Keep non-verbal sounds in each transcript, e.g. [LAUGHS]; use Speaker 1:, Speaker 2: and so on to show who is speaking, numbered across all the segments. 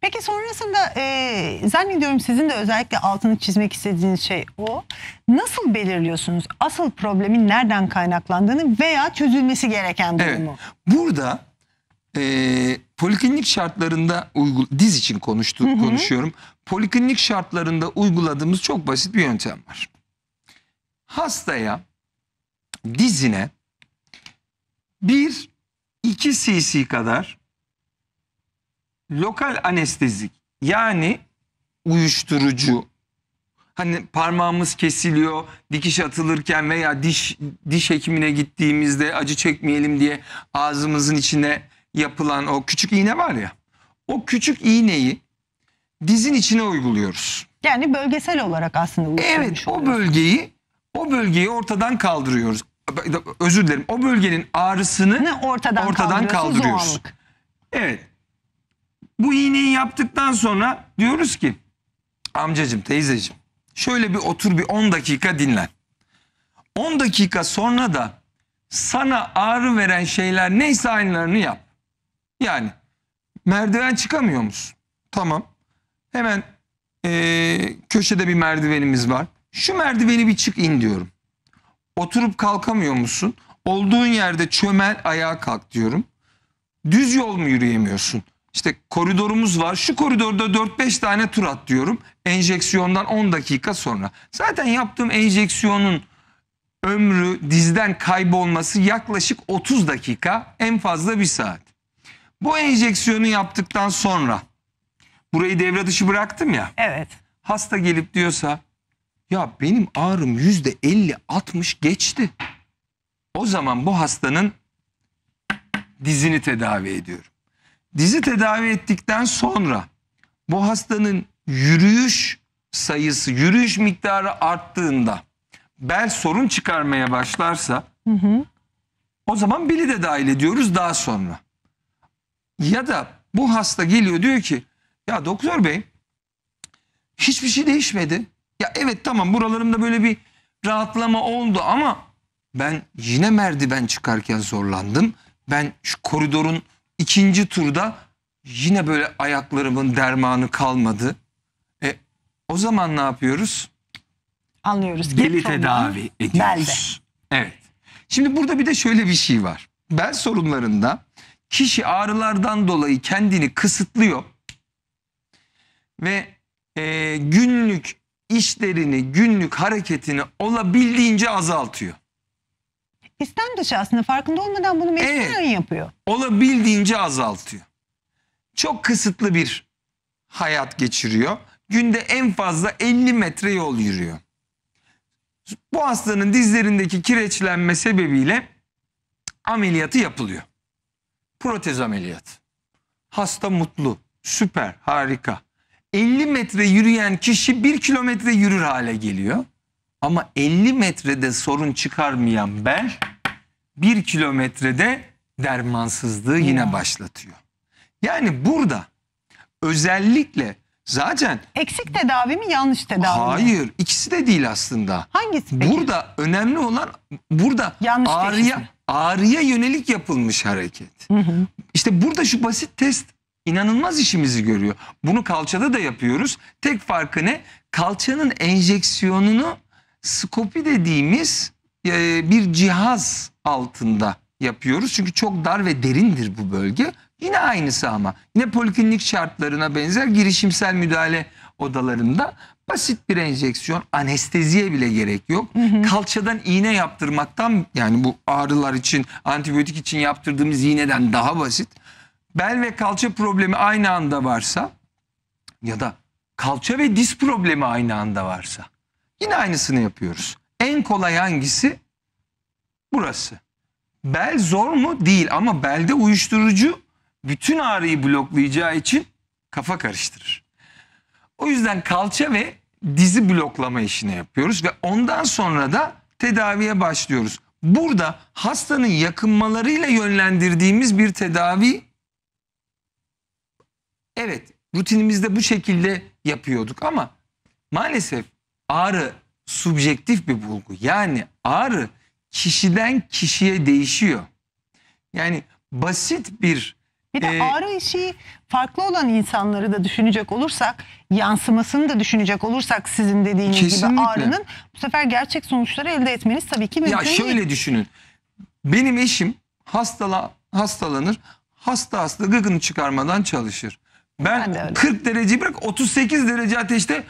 Speaker 1: Peki sonrasında e, zannediyorum sizin de özellikle altını çizmek istediğiniz şey o. Nasıl belirliyorsunuz asıl problemin nereden kaynaklandığını veya çözülmesi
Speaker 2: gereken durumu? Evet. Burada e, poliklinik şartlarında uygul diz için konuştu, hı hı. konuşuyorum. Poliklinik şartlarında uyguladığımız çok basit bir yöntem var. Hastaya dizine bir iki cc kadar lokal anestezik yani uyuşturucu hani parmağımız kesiliyor dikiş atılırken veya diş diş hekimine gittiğimizde acı çekmeyelim diye ağzımızın içine yapılan o küçük iğne var ya o küçük iğneyi dizin içine uyguluyoruz.
Speaker 1: Yani bölgesel olarak aslında
Speaker 2: Evet o oluyoruz. bölgeyi o bölgeyi ortadan kaldırıyoruz. Özür dilerim. O bölgenin ağrısını ne ortadan, ortadan kaldırıyoruz. Zorunluk. Evet. Bu iğneyi yaptıktan sonra diyoruz ki amcacım teyzecim şöyle bir otur bir 10 dakika dinlen. 10 dakika sonra da sana ağrı veren şeyler neyse aynılarını yap. Yani merdiven çıkamıyor musun? Tamam. Hemen ee, köşede bir merdivenimiz var. Şu merdiveni bir çık in diyorum. Oturup kalkamıyor musun? Olduğun yerde çömel ayağa kalk diyorum. Düz yol mu yürüyemiyorsun? İşte koridorumuz var. Şu koridorda 4-5 tane tur at diyorum. Enjeksiyondan 10 dakika sonra. Zaten yaptığım enjeksiyonun ömrü dizden kaybolması yaklaşık 30 dakika en fazla bir saat. Bu enjeksiyonu yaptıktan sonra burayı devre dışı bıraktım ya. Evet. Hasta gelip diyorsa ya benim ağrım %50-60 geçti. O zaman bu hastanın dizini tedavi ediyorum. Dizi tedavi ettikten sonra bu hastanın yürüyüş sayısı, yürüyüş miktarı arttığında bel sorun çıkarmaya başlarsa hı hı. o zaman beli de dahil ediyoruz daha sonra. Ya da bu hasta geliyor diyor ki ya doktor bey hiçbir şey değişmedi. Ya evet tamam buralarımda böyle bir rahatlama oldu ama ben yine merdiven çıkarken zorlandım. Ben şu koridorun ikinci turda yine böyle ayaklarımın dermanı kalmadı. E, o zaman ne yapıyoruz?
Speaker 1: Anlıyoruz ki Deli tedavi
Speaker 2: ediyoruz. Belde. Evet. Şimdi burada bir de şöyle bir şey var. Bel sorunlarında kişi ağrılardan dolayı kendini kısıtlıyor ve e, günlük işlerini, günlük hareketini olabildiğince azaltıyor.
Speaker 1: İslam dışı aslında farkında olmadan bunu mecburen evet, yapıyor.
Speaker 2: Olabildiğince azaltıyor. Çok kısıtlı bir hayat geçiriyor. Günde en fazla 50 metre yol yürüyor. Bu hastanın dizlerindeki kireçlenme sebebiyle ameliyatı yapılıyor. Protez ameliyatı. Hasta mutlu, süper, harika. 50 metre yürüyen kişi 1 kilometre yürür hale geliyor. Ama 50 metrede sorun çıkarmayan ben bir kilometrede dermansızlığı yine başlatıyor. Yani burada özellikle zaten...
Speaker 1: Eksik tedavi mi yanlış tedavi hayır, mi?
Speaker 2: Hayır ikisi de değil aslında. Hangisi peki? Burada önemli olan burada yanlış ağrıya, ağrıya yönelik yapılmış hareket. Hı hı. İşte burada şu basit test inanılmaz işimizi görüyor. Bunu kalçada da yapıyoruz. Tek farkı ne? Kalçanın enjeksiyonunu skopi dediğimiz e, bir cihaz altında yapıyoruz. Çünkü çok dar ve derindir bu bölge. Yine aynısı ama. Yine poliklinik şartlarına benzer girişimsel müdahale odalarında basit bir enjeksiyon anesteziye bile gerek yok. Hı hı. Kalçadan iğne yaptırmaktan yani bu ağrılar için antibiyotik için yaptırdığımız iğneden daha basit. Bel ve kalça problemi aynı anda varsa ya da kalça ve diz problemi aynı anda varsa yine aynısını yapıyoruz. En kolay hangisi? Burası. Bel zor mu? Değil ama belde uyuşturucu bütün ağrıyı bloklayacağı için kafa karıştırır. O yüzden kalça ve dizi bloklama işini yapıyoruz ve ondan sonra da tedaviye başlıyoruz. Burada hastanın yakınmalarıyla yönlendirdiğimiz bir tedavi evet rutinimizde bu şekilde yapıyorduk ama maalesef ağrı subjektif bir bulgu. Yani ağrı kişiden kişiye değişiyor. Yani basit bir
Speaker 1: bir de ee, ağrı işi farklı olan insanları da düşünecek olursak, yansımasını da düşünecek olursak sizin dediğiniz kesinlikle. gibi ağrının bu sefer gerçek sonuçları elde etmeniz tabii ki mümkün ya değil. Ya şöyle
Speaker 2: düşünün. Benim eşim hastala, hastalanır, hasta hasta gıgını çıkarmadan çalışır. Ben, ben 40 derece bırak 38 derece ateşte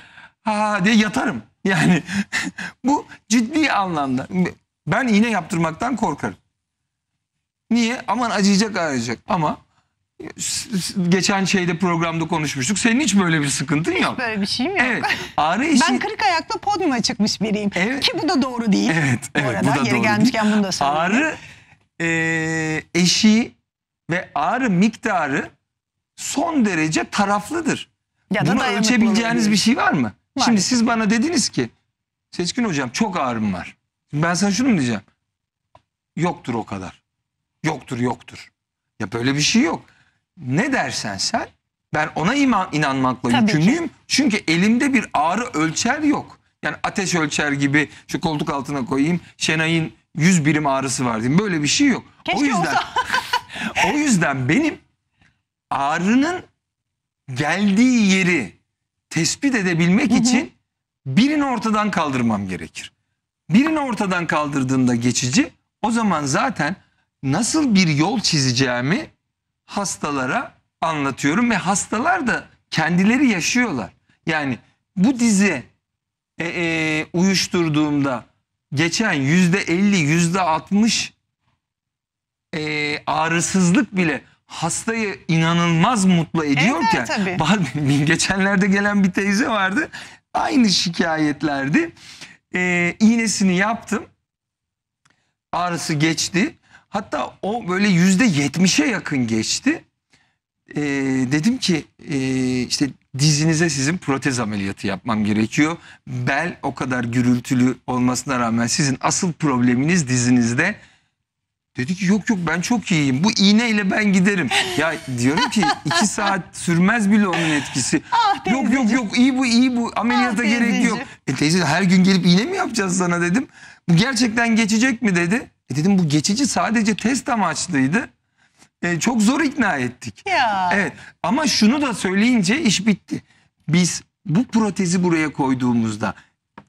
Speaker 2: ha diye yatarım. Yani [LAUGHS] bu ciddi anlamda. Ben iğne yaptırmaktan korkarım. Niye? Aman acıyacak ağrıyacak ama geçen şeyde programda konuşmuştuk. Senin hiç böyle bir sıkıntın yok. Hiç böyle bir şeyim yok. Evet. [LAUGHS] Ağrı için... Ben kırık ayakla podyuma çıkmış biriyim. Evet. Ki bu da doğru değil. Evet. evet bu arada bu da yeri gelmişken değil. bunu da söyleyeyim. Ağrı e, eşiği ve ağrı miktarı son derece taraflıdır. Ya Bunu ölçebileceğiniz bir şey var mı? Şimdi siz bana dediniz ki Seçkin hocam çok ağrım var. Ben sana şunu mu diyeceğim? Yoktur o kadar. Yoktur yoktur. Ya böyle bir şey yok. Ne dersen sen ben ona iman, inanmakla Tabii yükümlüyüm. Ki. Çünkü elimde bir ağrı ölçer yok. Yani ateş ölçer gibi şu koltuk altına koyayım. Şenay'ın 100 birim ağrısı var diyeyim. Böyle bir şey yok. Keşke o yüzden olsa. [LAUGHS] o yüzden benim ağrının geldiği yeri tespit edebilmek hı hı. için birini ortadan kaldırmam gerekir. Birini ortadan kaldırdığımda geçici o zaman zaten nasıl bir yol çizeceğimi hastalara anlatıyorum ve hastalar da kendileri yaşıyorlar. Yani bu dizi e, e, uyuşturduğumda geçen yüzde elli yüzde altmış e, ağrısızlık bile hastayı inanılmaz mutlu ediyorken evet, [LAUGHS] geçenlerde gelen bir teyze vardı aynı şikayetlerdi ee, iğnesini yaptım ağrısı geçti hatta o böyle yüzde yetmişe yakın geçti ee, dedim ki e, işte dizinize sizin protez ameliyatı yapmam gerekiyor bel o kadar gürültülü olmasına rağmen sizin asıl probleminiz dizinizde Dedi ki yok yok ben çok iyiyim. Bu iğneyle ben giderim. Ya diyorum ki [LAUGHS] iki saat sürmez bile onun etkisi. Ah, yok yok yok iyi bu iyi bu ameliyata ah, gerek yok. E teyze her gün gelip iğne mi yapacağız sana dedim. Bu gerçekten geçecek mi dedi. E dedim bu geçici sadece test amaçlıydı. E, çok zor ikna ettik. Ya. Evet ama şunu da söyleyince iş bitti. Biz bu protezi buraya koyduğumuzda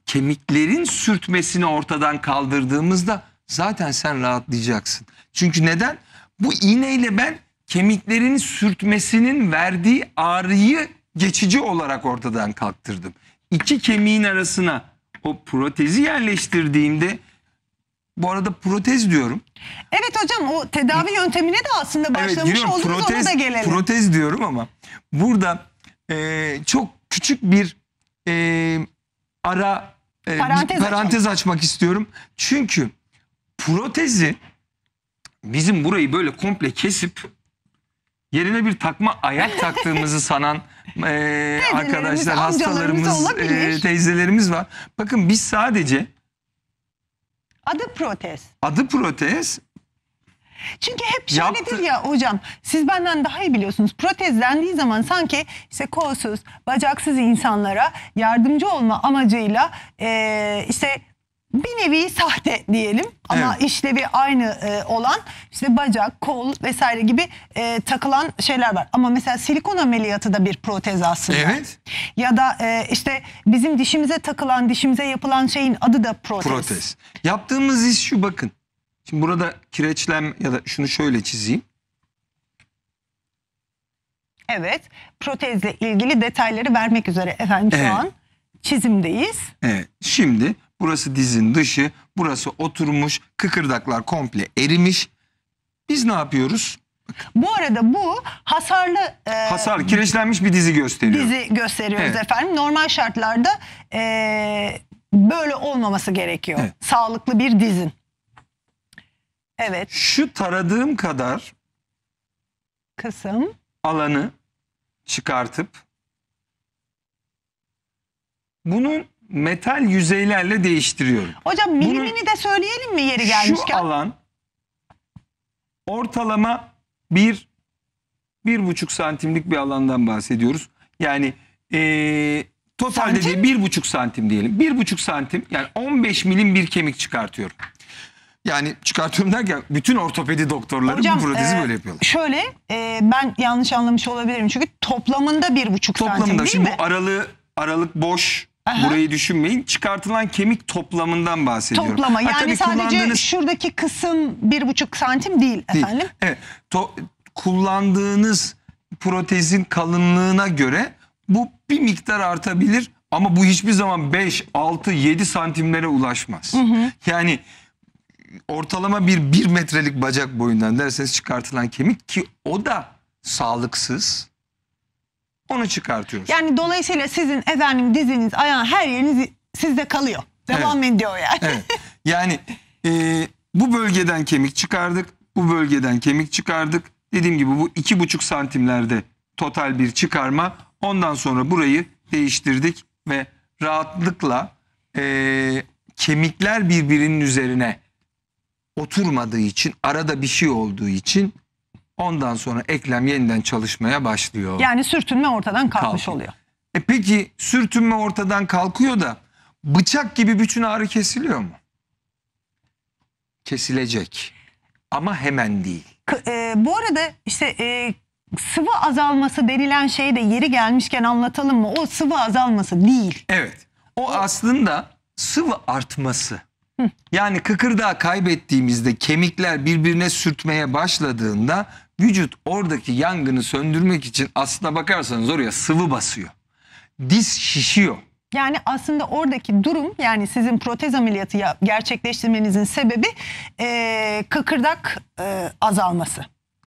Speaker 2: kemiklerin sürtmesini ortadan kaldırdığımızda zaten sen rahatlayacaksın. Çünkü neden? Bu iğneyle ben kemiklerin sürtmesinin verdiği ağrıyı geçici olarak ortadan kalktırdım. İki kemiğin arasına o protezi yerleştirdiğimde bu arada protez diyorum.
Speaker 1: Evet hocam o tedavi yöntemine de aslında başlamış evet, diyorum, oldunuz protez, ona da gelelim.
Speaker 2: Protez diyorum ama burada e, çok küçük bir e, ara e, parantez, bir parantez açmak istiyorum. Çünkü protezi bizim burayı böyle komple kesip yerine bir takma ayak taktığımızı [LAUGHS] sanan e, arkadaşlar, hastalarımız, e, teyzelerimiz var. Bakın biz sadece...
Speaker 1: Adı protez.
Speaker 2: Adı protez.
Speaker 1: Çünkü hep şöyledir ya hocam siz benden daha iyi biliyorsunuz protezlendiği zaman sanki işte kolsuz bacaksız insanlara yardımcı olma amacıyla e, işte bir nevi sahte diyelim ama evet. işlevi aynı e, olan işte bacak, kol vesaire gibi e, takılan şeyler var. Ama mesela silikon ameliyatı da bir protez aslında. Evet. Ya da e, işte bizim dişimize takılan, dişimize yapılan şeyin
Speaker 2: adı da protez. Protez. Yaptığımız iş şu bakın. Şimdi burada kireçlem ya da şunu şöyle çizeyim.
Speaker 1: Evet. Protezle ilgili detayları vermek üzere efendim şu evet. an çizimdeyiz.
Speaker 2: Evet. Şimdi Burası dizin dışı, burası oturmuş, kıkırdaklar komple erimiş. Biz ne yapıyoruz? Bu arada bu hasarlı e, hasar kireçlenmiş bir dizi gösteriyor. Dizi gösteriyoruz evet.
Speaker 1: efendim. Normal şartlarda e, böyle olmaması gerekiyor. Evet. Sağlıklı bir dizin.
Speaker 2: Evet. Şu taradığım kadar kısım alanı çıkartıp bunun metal yüzeylerle değiştiriyorum.
Speaker 1: Hocam milimini Bunu, de söyleyelim mi yeri gelmişken?
Speaker 2: Şu alan ortalama bir, bir buçuk santimlik bir alandan bahsediyoruz. Yani e, total dediği bir buçuk santim diyelim. Bir buçuk santim yani 15 milim bir kemik çıkartıyorum. Yani çıkartıyorum derken bütün ortopedi doktorları Hocam, bu protezi e, böyle yapıyorlar.
Speaker 1: Şöyle e, ben yanlış anlamış olabilirim çünkü toplamında bir buçuk toplamında, santim değil şimdi mi?
Speaker 2: Toplamda şimdi bu aralığı aralık boş Burayı düşünmeyin. Çıkartılan kemik toplamından bahsediyorum. Toplama yani ha, tabii sadece kullandığınız...
Speaker 1: şuradaki kısım bir buçuk santim değil efendim. Değil.
Speaker 2: Evet. To kullandığınız protezin kalınlığına göre bu bir miktar artabilir ama bu hiçbir zaman 5, 6, 7 santimlere ulaşmaz. Hı hı. Yani ortalama bir 1 metrelik bacak boyundan derseniz çıkartılan kemik ki o da sağlıksız onu çıkartıyoruz.
Speaker 1: Yani dolayısıyla sizin efendim diziniz, ayağın her yeriniz sizde kalıyor. Devam evet. ediyor yani.
Speaker 2: Evet. Yani e, bu bölgeden kemik çıkardık. Bu bölgeden kemik çıkardık. Dediğim gibi bu iki buçuk santimlerde total bir çıkarma. Ondan sonra burayı değiştirdik ve rahatlıkla e, kemikler birbirinin üzerine oturmadığı için arada bir şey olduğu için Ondan sonra eklem yeniden çalışmaya başlıyor. Yani
Speaker 1: sürtünme ortadan kalkmış Kalkıyor. oluyor.
Speaker 2: E peki sürtünme ortadan kalkıyor da bıçak gibi bütün ağrı kesiliyor mu? Kesilecek. Ama hemen değil.
Speaker 1: K- e, bu arada işte e, sıvı azalması denilen şeyi de yeri gelmişken anlatalım mı? O sıvı azalması değil.
Speaker 2: Evet. O aslında sıvı artması. Yani kıkırdağı kaybettiğimizde kemikler birbirine sürtmeye başladığında vücut oradaki yangını söndürmek için aslına bakarsanız oraya sıvı basıyor. Diz şişiyor.
Speaker 1: Yani aslında oradaki durum yani sizin protez ameliyatı gerçekleştirmenizin sebebi e, kıkırdak e, azalması.